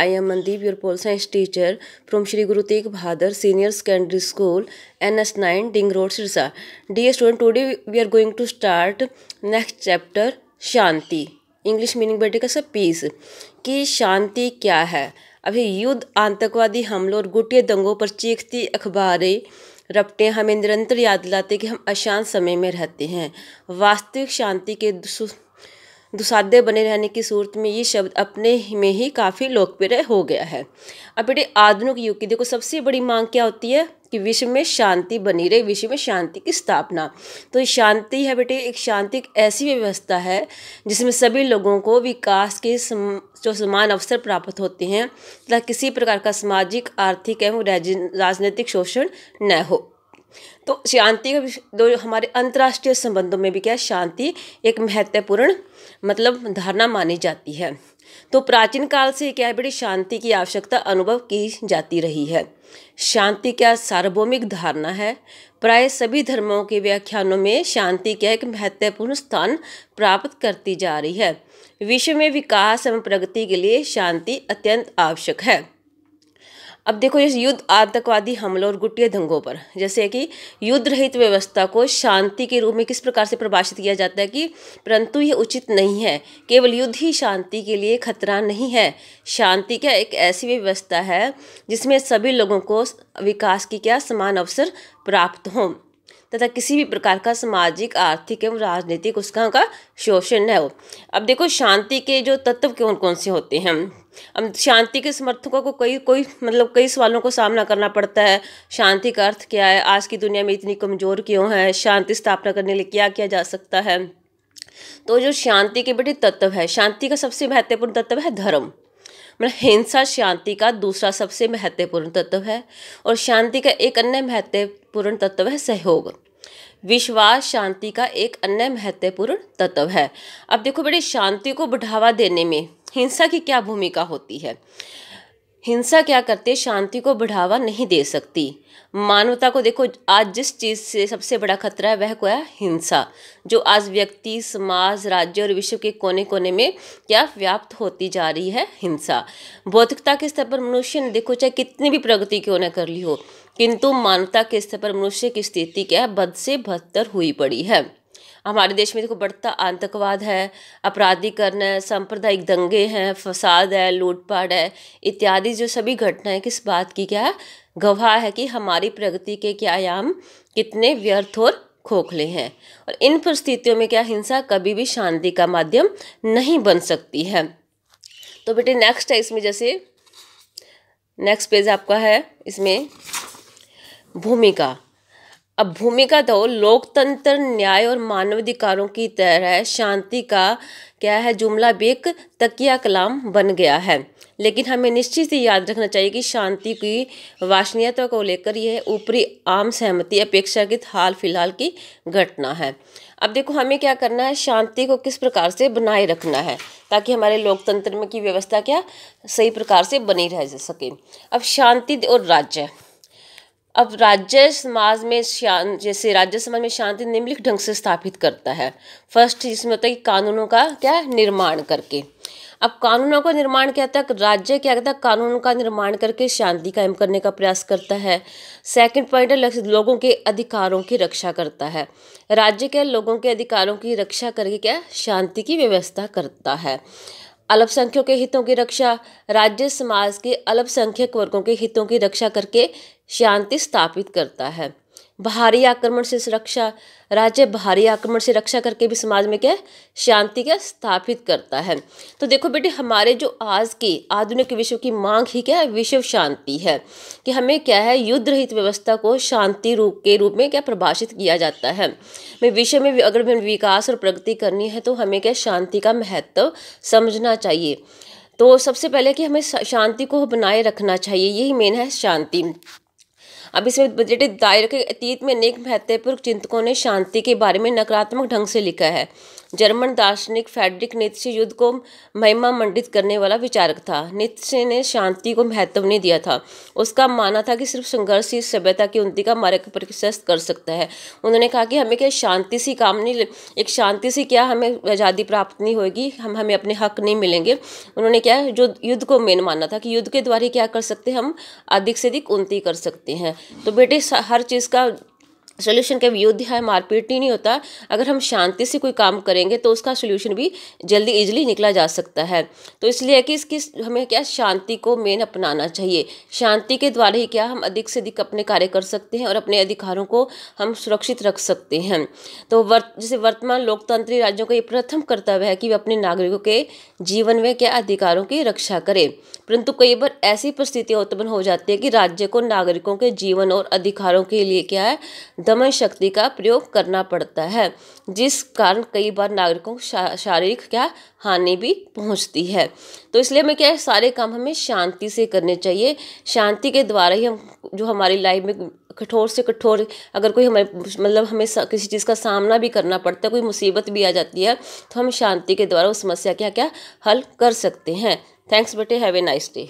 आई am Mandeep यूरपोल science teacher from Shri Guru Tegh Bahadur senior secondary school N S nine डिंग road Sirsa डी dear student today we are going to start next chapter Shanti English meaning बेटे का सब piece कि शांति क्या है अभी युद्ध आतंकवादी हमलों और गुटिया दंगों पर चीखती अखबारें रपटे हमें निरंतर याद दिलाते कि हम अशांत समय में रहते हैं वास्तविक शांति के दुसादे बने रहने की सूरत में ये शब्द अपने में ही काफ़ी लोकप्रिय हो गया है अब बेटे आधुनिक युग की देखो सबसे बड़ी मांग क्या होती है कि विश्व में शांति बनी रहे विश्व में शांति की स्थापना तो शांति है बेटे एक शांति एक ऐसी व्यवस्था है जिसमें सभी लोगों को विकास के सम, जो समान अवसर प्राप्त होते हैं तथा किसी प्रकार का सामाजिक आर्थिक एवं राजनीतिक शोषण न हो तो शांति का जो हमारे अंतर्राष्ट्रीय संबंधों में भी क्या शांति एक महत्वपूर्ण मतलब धारणा मानी जाती है तो प्राचीन काल से क्या है बड़ी शांति की आवश्यकता अनुभव की जाती रही है शांति क्या सार्वभौमिक धारणा है प्राय सभी धर्मों के व्याख्यानों में शांति क्या एक महत्वपूर्ण स्थान प्राप्त करती जा रही है विश्व में विकास एवं प्रगति के लिए शांति अत्यंत आवश्यक है अब देखो ये युद्ध आतंकवादी हमलों और गुटिया दंगों पर जैसे कि युद्ध रहित व्यवस्था को शांति के रूप में किस प्रकार से परिभाषित किया जाता है कि परंतु ये उचित नहीं है केवल युद्ध ही शांति के लिए खतरा नहीं है शांति क्या एक ऐसी व्यवस्था है जिसमें सभी लोगों को विकास की क्या समान अवसर प्राप्त हों तथा किसी भी प्रकार का सामाजिक आर्थिक एवं राजनीतिक उसका का शोषण है वो अब देखो शांति के जो तत्व कौन कौन से होते हैं अब शांति के समर्थकों को कई कोई मतलब कई सवालों को सामना करना पड़ता है शांति का अर्थ क्या है आज की दुनिया में इतनी कमज़ोर क्यों है शांति स्थापना करने लिए क्या किया जा सकता है तो जो शांति के बड़े तत्व है शांति का सबसे महत्वपूर्ण तत्व है धर्म मतलब हिंसा शांति का दूसरा सबसे महत्वपूर्ण तत्व है और शांति का एक अन्य महत्वपूर्ण तत्व है सहयोग विश्वास शांति का एक अन्य महत्वपूर्ण तत्व है अब देखो बड़ी शांति को बढ़ावा देने में हिंसा की क्या भूमिका होती है हिंसा क्या करते शांति को बढ़ावा नहीं दे सकती मानवता को देखो आज जिस चीज़ से सबसे बड़ा खतरा है वह क्या है हिंसा जो आज व्यक्ति समाज राज्य और विश्व के कोने कोने में क्या व्याप्त होती जा रही है हिंसा भौतिकता के स्तर पर मनुष्य ने देखो चाहे कितनी भी प्रगति क्यों न कर ली हो किंतु मानवता के स्तर पर मनुष्य की स्थिति क्या है बद से बदतर हुई पड़ी है हमारे देश में देखो बढ़ता आतंकवाद है अपराधीकरण है सांप्रदायिक दंगे हैं फसाद है लूटपाट है इत्यादि जो सभी घटनाएं किस बात की क्या गवाह है कि हमारी प्रगति के क्या आयाम कितने व्यर्थ और खोखले हैं और इन परिस्थितियों में क्या हिंसा कभी भी शांति का माध्यम नहीं बन सकती है तो बेटे नेक्स्ट है इसमें जैसे नेक्स्ट पेज आपका है इसमें भूमिका अब भूमिका तो लोकतंत्र न्याय और मानवाधिकारों की तरह शांति का क्या है जुमला भी एक तकिया कलाम बन गया है लेकिन हमें निश्चित से याद रखना चाहिए कि शांति की वासनीयता को लेकर यह ऊपरी आम सहमति अपेक्षाकृत हाल फिलहाल की घटना है अब देखो हमें क्या करना है शांति को किस प्रकार से बनाए रखना है ताकि हमारे लोकतंत्र में की व्यवस्था क्या सही प्रकार से बनी रह सके अब शांति और राज्य अब राज्य समाज में शांत जैसे राज्य समाज में शांति निम्नलिखित ढंग से स्थापित करता है फर्स्ट इसमें होता है कि कानूनों का क्या निर्माण करके अब कानूनों का निर्माण क्या होता है राज्य क्या कहता है कानून का निर्माण करके शांति कायम करने का प्रयास करता है सेकंड पॉइंट है लोगों के अधिकारों की रक्षा करता है राज्य क्या लोगों के अधिकारों की रक्षा करके क्या शांति की व्यवस्था करता है अल्पसंख्यकों के हितों की रक्षा राज्य समाज के अल्पसंख्यक वर्गों के हितों की रक्षा करके शांति स्थापित करता है बाहरी आक्रमण से सुरक्षा राज्य बाहरी आक्रमण से रक्षा करके भी समाज में क्या शांति क्या स्थापित करता है तो देखो बेटे हमारे जो आज की आधुनिक विश्व की मांग ही क्या है विश्व शांति है कि हमें क्या है युद्ध रहित व्यवस्था को शांति रूप के रूप में क्या परिभाषित किया जाता है मैं विश्व में अगर हमें विकास और प्रगति करनी है तो हमें क्या शांति का महत्व समझना चाहिए तो सबसे पहले कि हमें शांति को बनाए रखना चाहिए यही मेन है शांति अब इसमें बजट दायरे के अतीत में अनेक महत्वपूर्ण चिंतकों ने शांति के बारे में नकारात्मक ढंग से लिखा है जर्मन दार्शनिक फेडरिक नित्से युद्ध को महिमा मंडित करने वाला विचारक था नित्से ने शांति को महत्व नहीं दिया था उसका मानना था कि सिर्फ संघर्ष ही सभ्यता की उन्नति का मार्ग प्रशस्त कर सकता है उन्होंने कहा कि हमें क्या शांति से काम नहीं एक शांति से क्या हमें आज़ादी प्राप्त नहीं होगी हम हमें अपने हक नहीं मिलेंगे उन्होंने क्या जो युद्ध को मेन माना था कि युद्ध के द्वारा क्या कर सकते हैं हम अधिक से अधिक उन्नति कर सकते हैं तो बेटे हर चीज़ का सोल्यूशन के युद्ध है मारपीट ही नहीं होता अगर हम शांति से कोई काम करेंगे तो उसका सोल्यूशन भी जल्दी इजिली निकला जा सकता है तो इसलिए कि इसकी हमें क्या शांति को मेन अपनाना चाहिए शांति के द्वारा ही क्या हम अधिक से अधिक अपने कार्य कर सकते हैं और अपने अधिकारों को हम सुरक्षित रख सकते हैं तो वर्त जैसे वर्तमान लोकतांत्रिक राज्यों का ये प्रथम कर्तव्य है कि वे अपने नागरिकों के जीवन में क्या अधिकारों की रक्षा करें परंतु कई बार ऐसी परिस्थितियाँ उत्पन्न हो जाती है कि राज्य को नागरिकों के जीवन और अधिकारों के लिए क्या है दमन शक्ति का प्रयोग करना पड़ता है जिस कारण कई बार नागरिकों को शा, शारीरिक क्या हानि भी पहुंचती है तो इसलिए हमें क्या है सारे काम हमें शांति से करने चाहिए शांति के द्वारा ही हम जो हमारी लाइफ में कठोर से कठोर अगर कोई हमारे मतलब हमें किसी चीज़ का सामना भी करना पड़ता है कोई मुसीबत भी आ जाती है तो हम शांति के द्वारा उस समस्या क्या क्या हल कर सकते हैं थैंक्स बेटे हैव ए नाइस डे